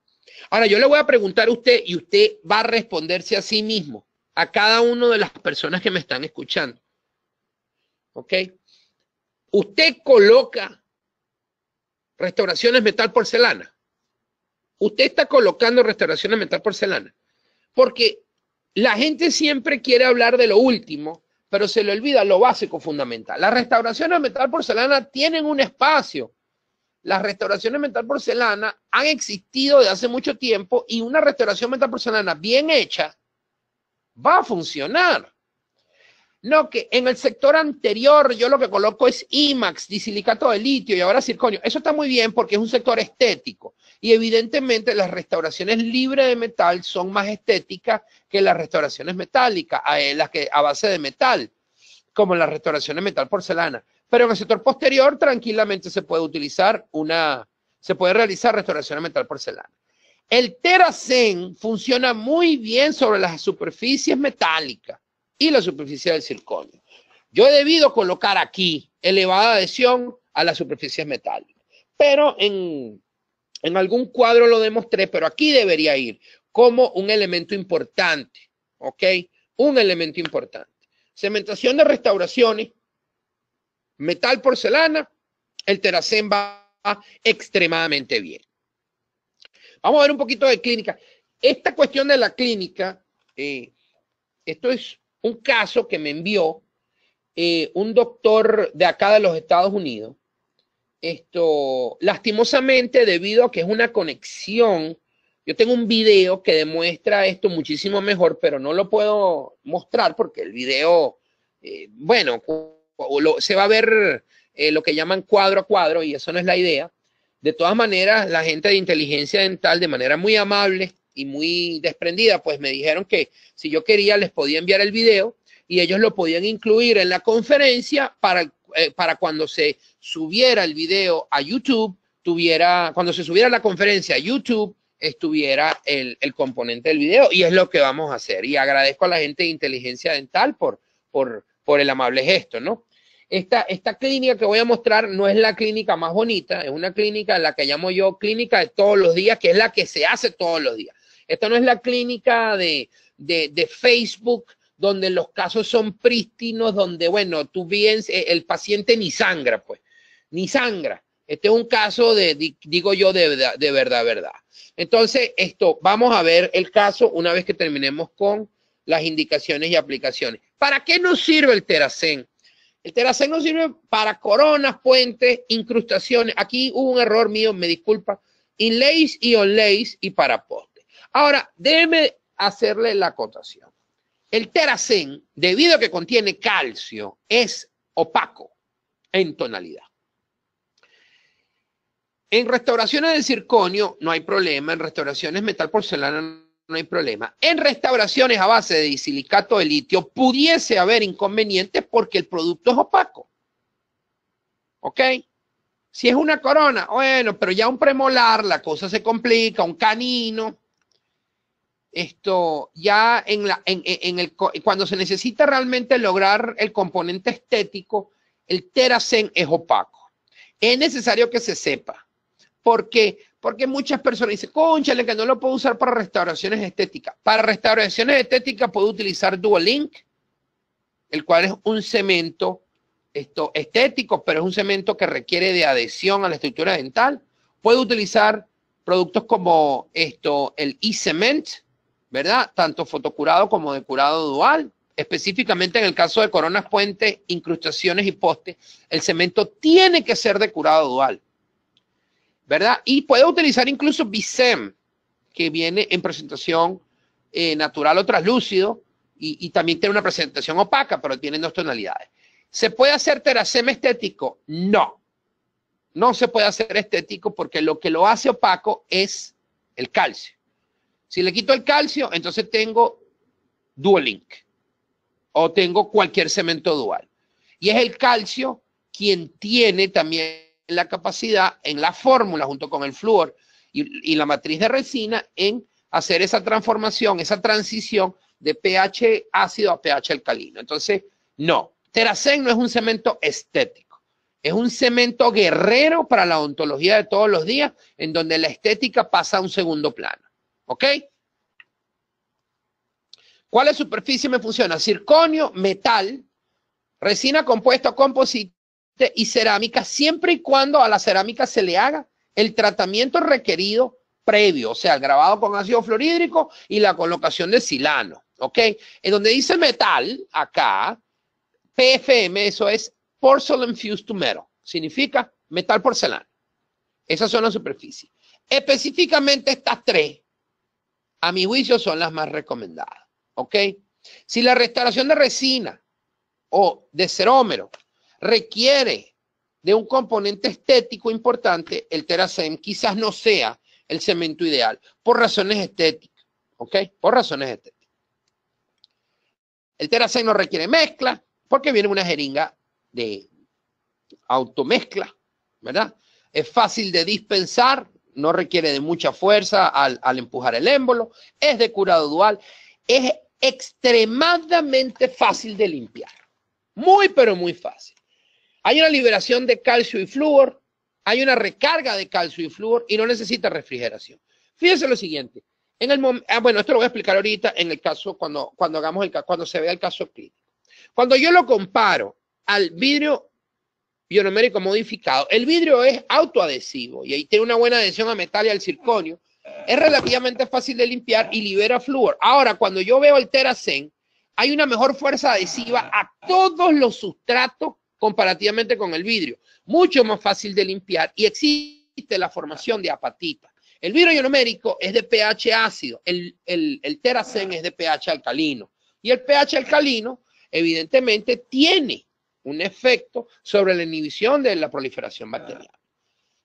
Ahora, yo le voy a preguntar a usted y usted va a responderse a sí mismo, a cada una de las personas que me están escuchando. ¿Ok? Usted coloca restauraciones metal porcelana. Usted está colocando restauraciones metal porcelana. Porque la gente siempre quiere hablar de lo último, pero se le olvida lo básico fundamental. Las restauraciones metal porcelana tienen un espacio. Las restauraciones metal porcelana han existido desde hace mucho tiempo y una restauración metal porcelana bien hecha va a funcionar. No, que en el sector anterior yo lo que coloco es IMAX, disilicato de litio y ahora circonio. Eso está muy bien porque es un sector estético y evidentemente las restauraciones libres de metal son más estéticas que las restauraciones metálicas, eh, las que a base de metal, como las restauraciones metal porcelana. Pero en el sector posterior tranquilamente se puede utilizar una, se puede realizar restauración metal porcelana. El Teracen funciona muy bien sobre las superficies metálicas y la superficie del circonio. Yo he debido colocar aquí elevada adhesión a las superficies metálicas, pero en, en algún cuadro lo demostré, pero aquí debería ir como un elemento importante, ¿ok? Un elemento importante. Cementación de restauraciones, metal porcelana, el teracén va extremadamente bien. Vamos a ver un poquito de clínica. Esta cuestión de la clínica, eh, esto es un caso que me envió eh, un doctor de acá de los Estados Unidos. Esto, lastimosamente, debido a que es una conexión, yo tengo un video que demuestra esto muchísimo mejor, pero no lo puedo mostrar porque el video, eh, bueno, se va a ver eh, lo que llaman cuadro a cuadro y eso no es la idea. De todas maneras, la gente de inteligencia dental, de manera muy amable, y muy desprendida, pues me dijeron que si yo quería les podía enviar el video y ellos lo podían incluir en la conferencia para, eh, para cuando se subiera el video a YouTube, tuviera, cuando se subiera la conferencia a YouTube, estuviera el, componente del video y es lo que vamos a hacer. Y agradezco a la gente de Inteligencia Dental por, por, por el amable gesto, ¿no? Esta, esta clínica que voy a mostrar no es la clínica más bonita, es una clínica, en la que llamo yo clínica de todos los días, que es la que se hace todos los días. Esta no es la clínica de, Facebook donde los casos son prístinos, donde, bueno, tú bien, eh, el paciente ni sangra, pues, ni sangra. Este es un caso de, digo yo, de verdad, de verdad, verdad. Entonces, esto, vamos a ver el caso una vez que terminemos con las indicaciones y aplicaciones. ¿Para qué nos sirve el teracén? El Teracen nos sirve para coronas, puentes, incrustaciones. Aquí hubo un error mío, me disculpa. Inlays y onlays y para post. Ahora, déjeme hacerle la acotación. El teracén, debido a que contiene calcio, es opaco en tonalidad. En restauraciones de circonio no hay problema, en restauraciones metal porcelana no hay problema. En restauraciones a base de disilicato de litio pudiese haber inconvenientes porque el producto es opaco. ¿Ok? Si es una corona, bueno, pero ya un premolar la cosa se complica, un canino, esto ya en la, en, el, cuando se necesita realmente lograr el componente estético, el teracen es opaco. Es necesario que se sepa. ¿Por Porque muchas personas dicen, conchale, que no lo puedo usar para restauraciones estéticas. Para restauraciones estéticas puedo utilizar Duolink, el cual es un cemento esto, estético, pero es un cemento que requiere de adhesión a la estructura dental. Puedo utilizar productos como esto, el e-cement, ¿verdad? Tanto fotocurado como de curado dual. Específicamente en el caso de coronas, puentes, incrustaciones y postes, el cemento tiene que ser de curado dual, ¿verdad? Y puede utilizar incluso bisem, que viene en presentación eh, natural o traslúcido y, también tiene una presentación opaca, pero tiene dos tonalidades. ¿Se puede hacer teracem estético? No, no se puede hacer estético porque lo que lo hace opaco es el calcio. Si le quito el calcio, entonces tengo Duolink o tengo cualquier cemento dual. Y es el calcio quien tiene también la capacidad en la fórmula junto con el flúor y, y la matriz de resina en hacer esa transformación, esa transición de pH ácido a pH alcalino. Entonces, no, Teracen no es un cemento estético, es un cemento guerrero para la ontología de todos los días, en donde la estética pasa a un segundo plano. ¿Ok? ¿Cuál es superficie me funciona? Circonio, metal, resina compuesta, composite y cerámica, siempre y cuando a la cerámica se le haga el tratamiento requerido previo, o sea, grabado con ácido fluorhídrico y la colocación de silano, ¿ok? En donde dice metal, acá, PFM, eso es porcelain fused to metal, significa metal porcelana. Esas son las superficies. Específicamente estas tres, a mi juicio son las más recomendadas. ¿Ok? Si la restauración de resina o de cerómero requiere de un componente estético importante, el teracem quizás no sea el cemento ideal por razones estéticas. ¿Ok? Por razones estéticas. El teracem no requiere mezcla porque viene una jeringa de automezcla, ¿verdad? Es fácil de dispensar no requiere de mucha fuerza al, empujar el émbolo, es de curado dual, es extremadamente fácil de limpiar. Muy, pero muy fácil. Hay una liberación de calcio y flúor, hay una recarga de calcio y flúor y no necesita refrigeración. Fíjense lo siguiente. En el ah, bueno, esto lo voy a explicar ahorita en el caso cuando, cuando hagamos el cuando se vea el caso clínico. Cuando yo lo comparo al vidrio bionomérico modificado. El vidrio es autoadhesivo y ahí tiene una buena adhesión a metal y al circonio. Es relativamente fácil de limpiar y libera flúor. Ahora, cuando yo veo el Teracen, hay una mejor fuerza adhesiva a todos los sustratos comparativamente con el vidrio. Mucho más fácil de limpiar y existe la formación de apatita. El vidrio ionomérico es de pH ácido, el, el, es de pH alcalino. Y el pH alcalino, evidentemente, tiene un efecto sobre la inhibición de la proliferación bacteriana.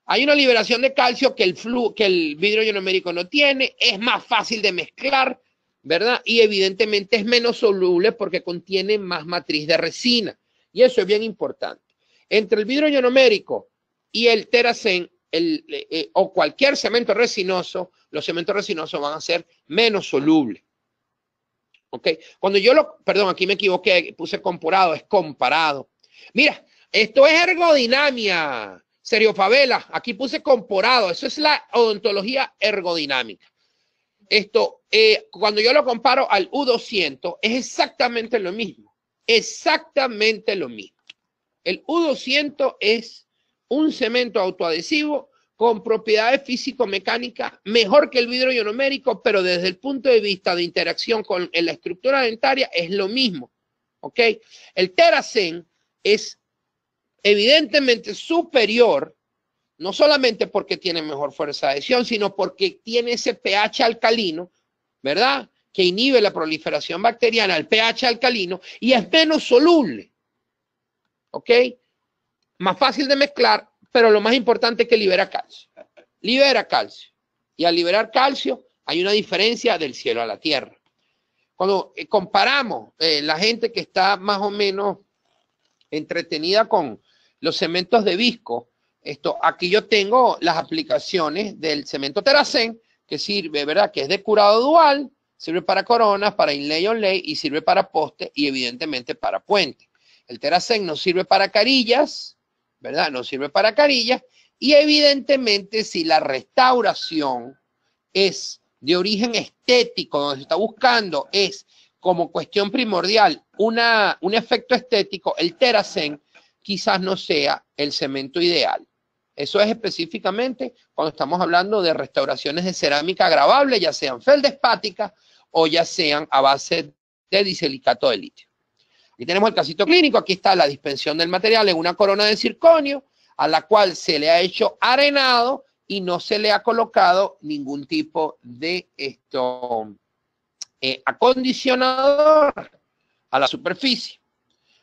Hay una liberación de calcio que el, que el vidrio ionomérico no tiene, es más fácil de mezclar, ¿verdad? Y evidentemente es menos soluble porque contiene más matriz de resina. Y eso es bien importante. Entre el vidrio ionomérico y el teracén eh, eh, o cualquier cemento resinoso, los cementos resinosos van a ser menos solubles. ¿Ok? Cuando yo lo, perdón, aquí me equivoqué, puse comparado, es comparado. Mira, esto es ergodinamia. Serio Favela, aquí puse comparado, eso es la odontología ergodinámica. Esto, eh, cuando yo lo comparo al U200, es exactamente lo mismo, exactamente lo mismo. El U200 es un cemento autoadhesivo con propiedades físico-mecánicas mejor que el vidrio ionomérico, pero desde el punto de vista de interacción con la estructura dentaria es lo mismo. ¿Ok? El teracen es evidentemente superior, no solamente porque tiene mejor fuerza de adhesión, sino porque tiene ese pH alcalino, ¿verdad? Que inhibe la proliferación bacteriana, el pH alcalino, y es menos soluble. ¿Ok? Más fácil de mezclar, pero lo más importante es que libera calcio. Libera calcio. Y al liberar calcio hay una diferencia del cielo a la tierra. Cuando eh, comparamos eh, la gente que está más o menos entretenida con los cementos de visco, esto, aquí yo tengo las aplicaciones del cemento Teracen, que sirve, ¿verdad? Que es de curado dual, sirve para coronas, para inlay onlay y sirve para poste y evidentemente para puente. El Teracen no sirve para carillas, ¿verdad? No sirve para carillas. Y evidentemente si la restauración es de origen estético, donde se está buscando es como cuestión primordial una, un efecto estético, el teracen quizás no sea el cemento ideal. Eso es específicamente cuando estamos hablando de restauraciones de cerámica grabable, ya sean feldespáticas o ya sean a base de diselicato de litio y tenemos el casito clínico, aquí está la dispensión del material en una corona de circonio a la cual se le ha hecho arenado y no se le ha colocado ningún tipo de esto eh, acondicionador a la superficie.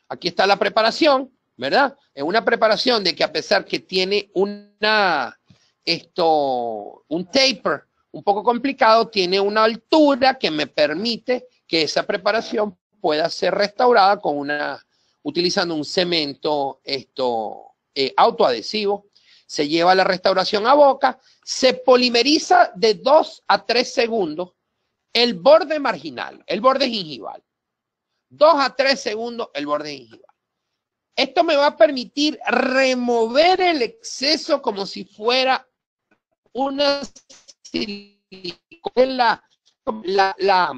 Aquí está la preparación, ¿verdad? Es una preparación de que a pesar que tiene una, esto, un taper un poco complicado, tiene una altura que me permite que esa preparación pueda ser restaurada con una, utilizando un cemento esto, eh, autoadhesivo. Se lleva la restauración a boca, se polimeriza de 2 a 3 segundos el borde marginal, el borde gingival. 2 a 3 segundos el borde gingival. Esto me va a permitir remover el exceso como si fuera una silicona, la, la,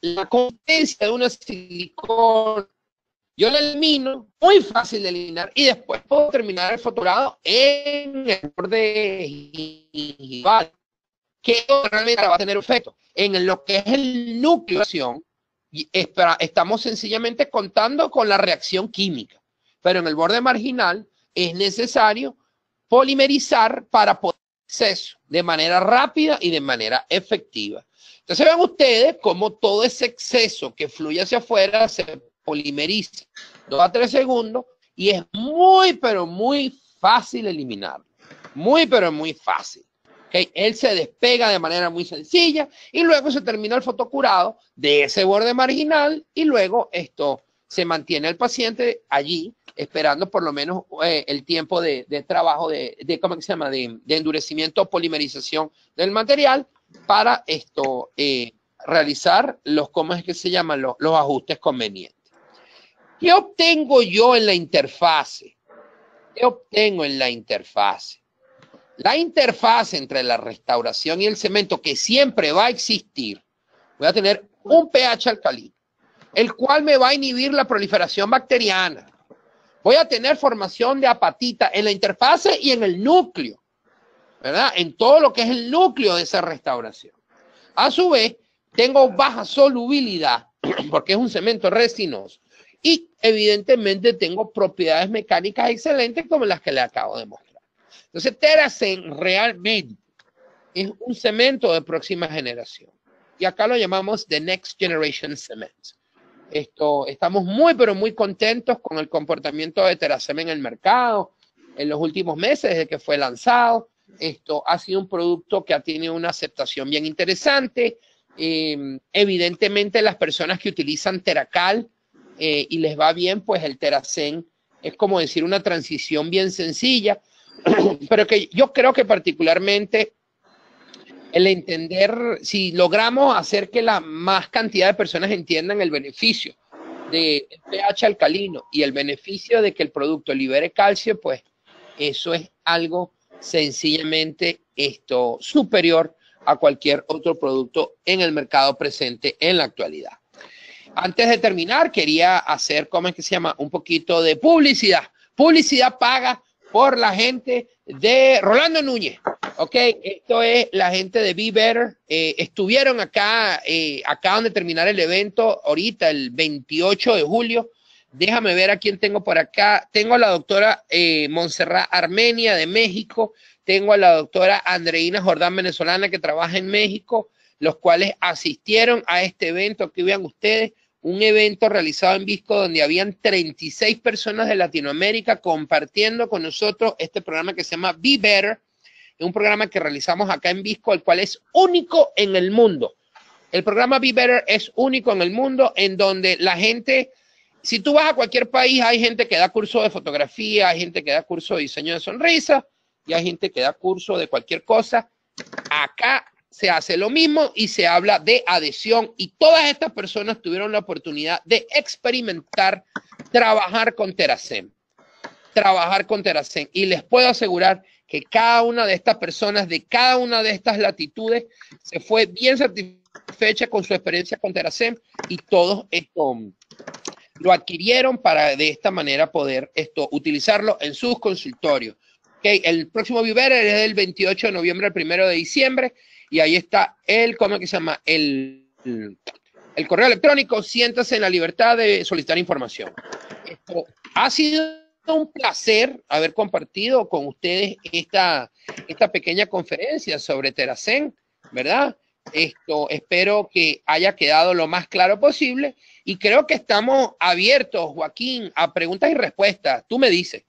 la competencia de una silicona, yo la elimino, muy fácil de eliminar, y después puedo terminar el foturado en el borde igual que realmente va a tener efecto. En lo que es el núcleo de acción, estamos sencillamente contando con la reacción química, pero en el borde marginal es necesario polimerizar para poder eso de manera rápida y de manera efectiva. Entonces ven ustedes cómo todo ese exceso que fluye hacia afuera se polimeriza dos a tres segundos y es muy, pero muy fácil eliminarlo. Muy, pero muy fácil. ¿Okay? Él se despega de manera muy sencilla y luego se termina el fotocurado de ese borde marginal y luego esto se mantiene el paciente allí esperando por lo menos eh, el tiempo de, trabajo de, ¿cómo se llama? De, de endurecimiento o polimerización del material para esto eh, realizar los, ¿cómo es que se llaman? Los, ajustes convenientes. ¿Qué obtengo yo en la interfase? ¿Qué obtengo en la interfase? La interfaz entre la restauración y el cemento, que siempre va a existir, voy a tener un pH alcalino, el cual me va a inhibir la proliferación bacteriana. Voy a tener formación de apatita en la interfase y en el núcleo. ¿verdad? En todo lo que es el núcleo de esa restauración. A su vez, tengo baja solubilidad, porque es un cemento resinoso, y evidentemente tengo propiedades mecánicas excelentes como las que le acabo de mostrar. Entonces, teracem realmente es un cemento de próxima generación. Y acá lo llamamos The Next Generation Cement. Esto, estamos muy, pero muy contentos con el comportamiento de Teracem en el mercado en los últimos meses desde que fue lanzado. Esto ha sido un producto que ha tenido una aceptación bien interesante. Em, evidentemente, las personas que utilizan Teracal eh, y les va bien, pues el Teracen es como decir una transición bien sencilla, pero que yo creo que particularmente el entender, si logramos hacer que la más cantidad de personas entiendan el beneficio de pH alcalino y el beneficio de que el producto libere calcio, pues eso es algo sencillamente esto superior a cualquier otro producto en el mercado presente en la actualidad. Antes de terminar, quería hacer, ¿cómo es que se llama? Un poquito de publicidad. Publicidad paga por la gente de Rolando Núñez. Ok, esto es la gente de Be Better. Eh, estuvieron acá, eh, acaban de terminar el evento ahorita, el 28 de julio. Déjame ver a quién tengo por acá. Tengo a la doctora eh, Montserrat Armenia de México. Tengo a la doctora Andreina Jordán venezolana que trabaja en México, los cuales asistieron a este evento que vean ustedes. Un evento realizado en Visco donde habían 36 personas de Latinoamérica compartiendo con nosotros este programa que se llama Be Better, un programa que realizamos acá en Visco, el cual es único en el mundo. El programa Be Better es único en el mundo, en donde la gente si tú vas a cualquier país, hay gente que da curso de fotografía, hay gente que da curso de diseño de sonrisa y hay gente que da curso de cualquier cosa. Acá se hace lo mismo y se habla de adhesión y todas estas personas tuvieron la oportunidad de experimentar, trabajar con Teracem, trabajar con Teracem. Y les puedo asegurar que cada una de estas personas de cada una de estas latitudes se fue bien satisfecha con su experiencia con Teracem y todos estos lo adquirieron para de esta manera poder esto, utilizarlo en sus consultorios. Okay, el próximo Viver es el 28 de noviembre al 1 de diciembre y ahí está el, ¿cómo llama? El, el correo electrónico, siéntase en la libertad de solicitar información. ha sido un placer haber compartido con ustedes esta, esta pequeña conferencia sobre Teracen, ¿verdad? Esto, espero que haya quedado lo más claro posible y creo que estamos abiertos, Joaquín, a preguntas y respuestas. Tú me dices.